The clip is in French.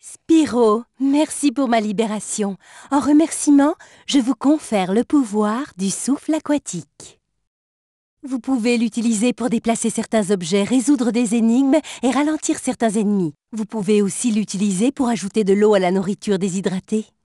Spiro, merci pour ma libération. En remerciement, je vous confère le pouvoir du souffle aquatique. Vous pouvez l'utiliser pour déplacer certains objets, résoudre des énigmes et ralentir certains ennemis. Vous pouvez aussi l'utiliser pour ajouter de l'eau à la nourriture déshydratée.